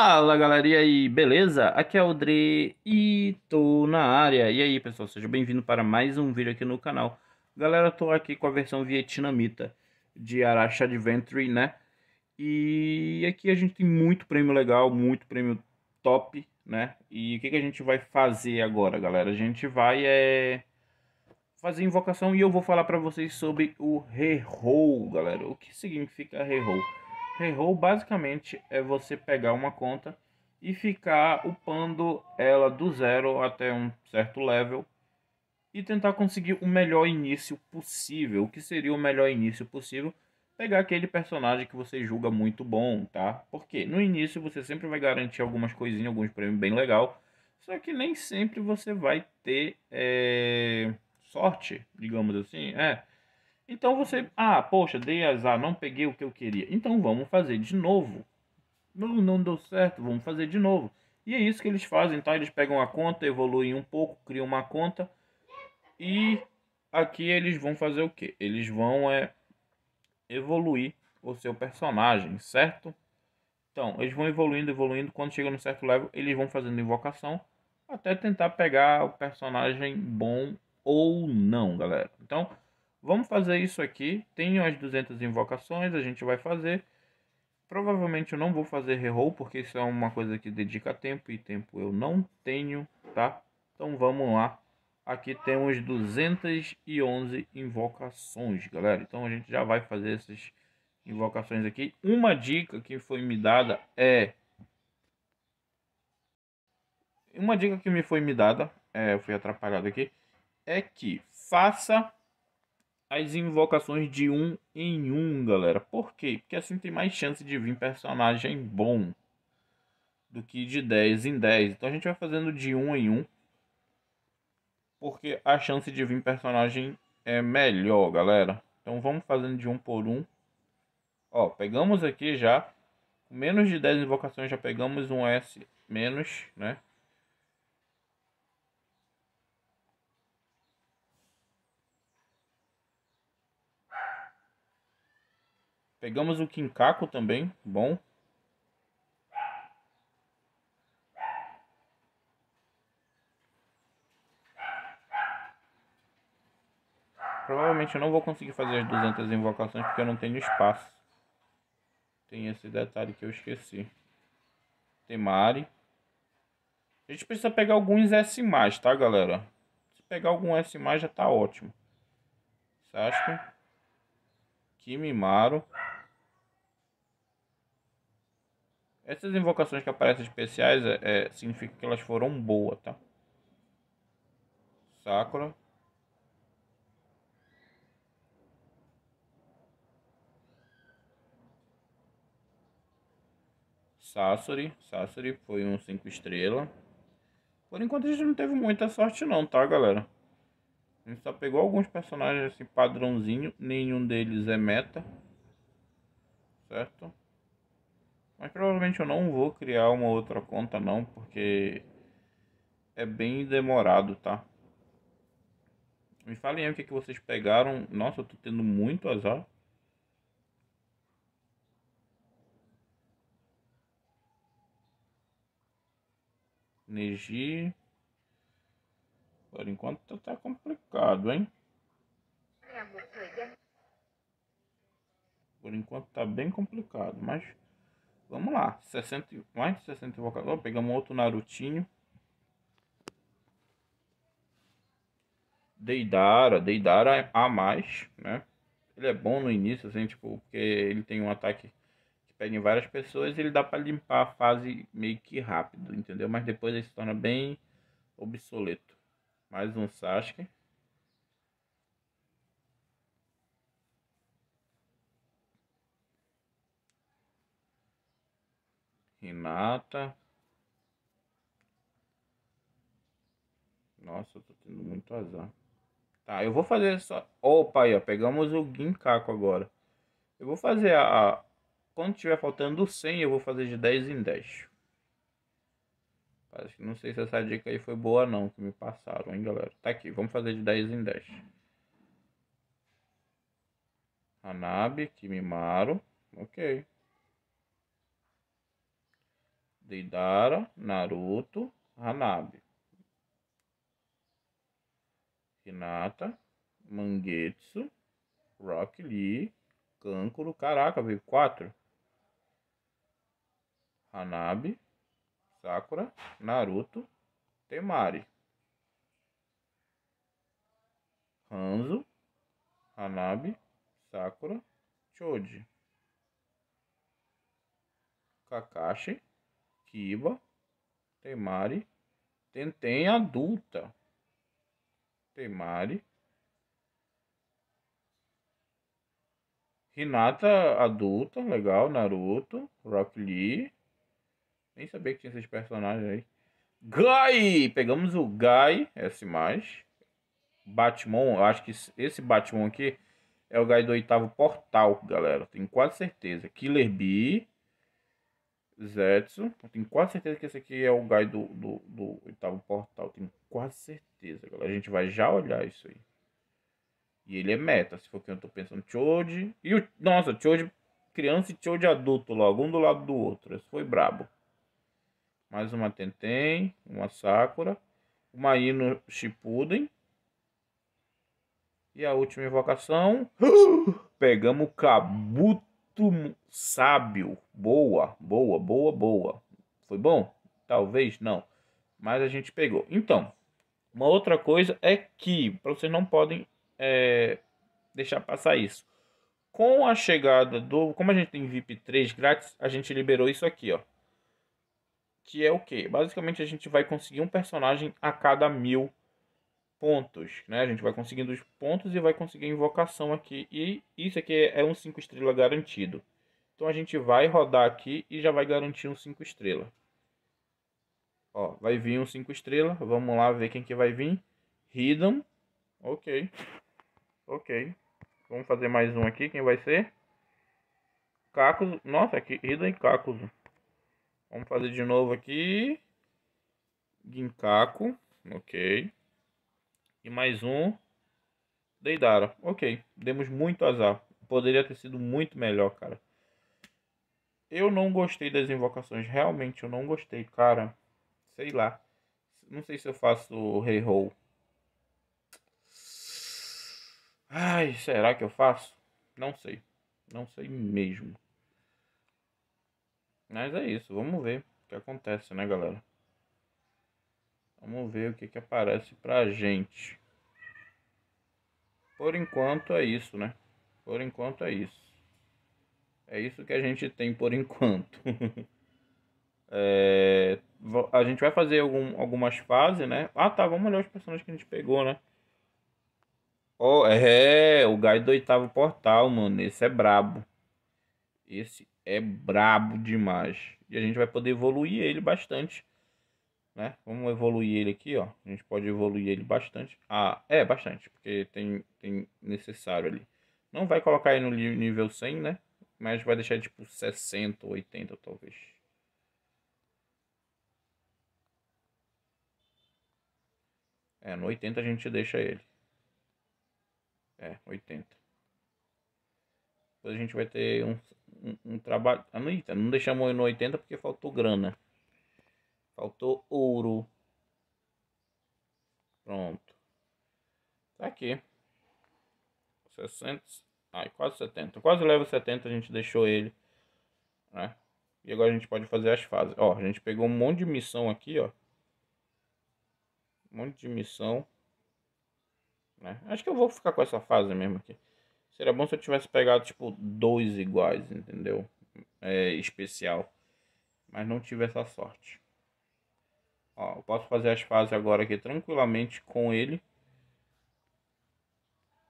Fala galerinha aí, beleza? Aqui é o Dre e tô na área. E aí pessoal, seja bem-vindo para mais um vídeo aqui no canal. Galera, tô aqui com a versão vietnamita de Arash Adventure, né? E aqui a gente tem muito prêmio legal, muito prêmio top, né? E o que, que a gente vai fazer agora, galera? A gente vai é... fazer invocação e eu vou falar para vocês sobre o re-roll, galera. O que significa re-roll? Payroll basicamente é você pegar uma conta e ficar upando ela do zero até um certo level e tentar conseguir o melhor início possível. O que seria o melhor início possível? Pegar aquele personagem que você julga muito bom, tá? Porque no início você sempre vai garantir algumas coisinhas, alguns prêmios bem legal. Só que nem sempre você vai ter é... sorte, digamos assim. É, então você, ah, poxa, dei azar, não peguei o que eu queria. Então vamos fazer de novo. Não, não deu certo, vamos fazer de novo. E é isso que eles fazem, tá? Eles pegam a conta, evoluem um pouco, criam uma conta. E aqui eles vão fazer o quê? Eles vão é, evoluir o seu personagem, certo? Então, eles vão evoluindo, evoluindo. Quando chegam no certo level, eles vão fazendo invocação até tentar pegar o personagem bom ou não, galera. Então, Vamos fazer isso aqui. Tenho as 200 invocações, a gente vai fazer. Provavelmente eu não vou fazer reroll, porque isso é uma coisa que dedica tempo e tempo eu não tenho, tá? Então vamos lá. Aqui temos 211 invocações, galera. Então a gente já vai fazer essas invocações aqui. Uma dica que foi me dada é... Uma dica que me foi me dada, é, eu fui atrapalhado aqui, é que faça as invocações de um em um, galera. Por quê? Porque assim tem mais chance de vir personagem bom do que de 10 em 10. Então a gente vai fazendo de um em um, porque a chance de vir personagem é melhor, galera. Então vamos fazendo de um por um. Ó, pegamos aqui já, menos de 10 invocações já pegamos um S menos, né? Pegamos o Kinkaku também, bom. Provavelmente eu não vou conseguir fazer as 200 invocações porque eu não tenho espaço. Tem esse detalhe que eu esqueci. Temari. A gente precisa pegar alguns S+, tá galera? Se pegar algum S+, já tá ótimo. Sasuke. Kimimaro. Essas invocações que aparecem especiais é, é, significa que elas foram boas, tá? Sakura. Sasori. Sasori foi um 5 estrela. Por enquanto a gente não teve muita sorte não, tá galera? A gente só pegou alguns personagens assim padrãozinho. Nenhum deles é meta. Certo? Mas provavelmente eu não vou criar uma outra conta não, porque é bem demorado, tá? Me falem aí o que, que vocês pegaram. Nossa, eu tô tendo muito azar. Energia. Por enquanto tá, tá complicado, hein? Por enquanto tá bem complicado, mas... Vamos lá, 60, mais de 60 invocadores. Pegamos outro Narutinho. Deidara, Deidara é a mais, né? Ele é bom no início, assim, tipo, porque ele tem um ataque que pega em várias pessoas e ele dá para limpar a fase meio que rápido, entendeu? Mas depois ele se torna bem obsoleto. Mais um Sasuke. E mata. Nossa, eu tô tendo muito azar. Tá, eu vou fazer só... Opa, aí, ó. Pegamos o Ginkaku agora. Eu vou fazer a... Quando tiver faltando 100, eu vou fazer de 10 em 10. Parece que não sei se essa dica aí foi boa não, que me passaram, hein, galera. Tá aqui, vamos fazer de 10 em 10. Hanabi, Kimimaro. Ok. Deidara, Naruto, Hanabi. Hinata, Mangetsu, Rock Lee, Kankuro. Caraca, veio quatro. Hanabi, Sakura, Naruto, Temari. Hanzo, Hanabi, Sakura, Choji. Kakashi, Kiba, Temari, Tentem adulta, Temari, Hinata adulta, legal, Naruto, Rock Lee, nem sabia que tinha esses personagens aí. Gai! Pegamos o Gai, S+. Batman, acho que esse Batman aqui é o Gai do oitavo portal, galera. Tenho quase certeza. Killer Bee. Zetsu. Eu tenho quase certeza que esse aqui é o gai do, do, do oitavo portal. tenho quase certeza, galera. A gente vai já olhar isso aí. E ele é meta, se for que eu tô pensando. Choji. E o. Nossa, Choji criança e Choji adulto logo, um do lado do outro. Esse foi brabo. Mais uma Tenten, uma Sakura, uma Ino Shippuden. E a última invocação. Pegamos o Kabuto muito sábio. Boa, boa, boa, boa. Foi bom? Talvez não. Mas a gente pegou. Então, uma outra coisa é que vocês não podem é, deixar passar isso. Com a chegada do. Como a gente tem VIP 3 grátis, a gente liberou isso aqui, ó. Que é o que? Basicamente a gente vai conseguir um personagem a cada mil pontos, né? A gente vai conseguindo os pontos e vai conseguir invocação aqui. E isso aqui é um 5 estrela garantido. Então a gente vai rodar aqui e já vai garantir um 5 estrela. Ó, vai vir um 5 estrela. Vamos lá ver quem que vai vir. Hidden. Ok. Ok. Vamos fazer mais um aqui. Quem vai ser? Cacos. Nossa, aqui Hidden e Cacos. Vamos fazer de novo aqui. Ginkaku. Ok e mais um Deidara. Ok, demos muito azar. Poderia ter sido muito melhor, cara. Eu não gostei das invocações, realmente eu não gostei, cara. Sei lá. Não sei se eu faço rei hey roll. Ai, será que eu faço? Não sei. Não sei mesmo. Mas é isso, vamos ver o que acontece, né, galera? Vamos ver o que, que aparece pra gente. Por enquanto é isso, né? Por enquanto é isso. É isso que a gente tem por enquanto. é, a gente vai fazer algum, algumas fases, né? Ah, tá. Vamos olhar os personagens que a gente pegou, né? Oh, é, o gás do oitavo portal, mano. Esse é brabo. Esse é brabo demais. E a gente vai poder evoluir ele bastante né? Vamos evoluir ele aqui, ó. A gente pode evoluir ele bastante. Ah, é, bastante, porque tem, tem necessário ali. Não vai colocar ele no nível 100, né? Mas vai deixar tipo 60, 80 talvez. É, no 80 a gente deixa ele. É, 80. Depois a gente vai ter um, um, um trabalho... Ah, não, não deixamos ele no 80 porque faltou grana. Faltou ouro. Pronto. Tá aqui. 60. Ai, quase 70. Quase leva 70, a gente deixou ele. Né? E agora a gente pode fazer as fases. Ó, a gente pegou um monte de missão aqui, ó. Um monte de missão. Né? Acho que eu vou ficar com essa fase mesmo aqui. Seria bom se eu tivesse pegado, tipo, dois iguais, entendeu? É, especial. Mas não tive essa sorte. Ó, eu posso fazer as fases agora aqui tranquilamente com ele.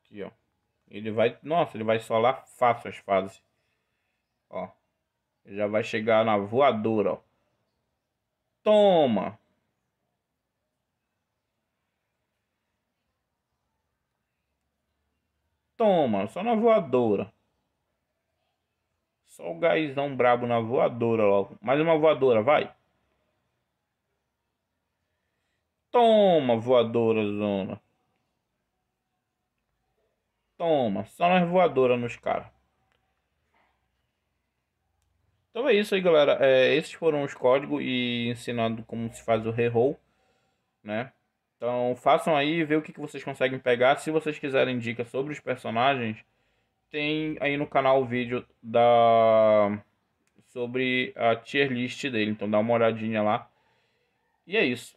Aqui, ó. Ele vai... Nossa, ele vai só lá fácil as fases. Ó. Ele já vai chegar na voadora, ó. Toma! Toma, só na voadora. Só o gásão brabo na voadora logo. Mais uma voadora, vai. Toma, voadora zona. Toma, só nas voadoras nos caras. Então é isso aí, galera. É, esses foram os códigos e ensinando como se faz o reroll, né? Então façam aí, vê o que, que vocês conseguem pegar. Se vocês quiserem dicas sobre os personagens, tem aí no canal o vídeo da sobre a tier list dele. Então dá uma olhadinha lá. E é isso.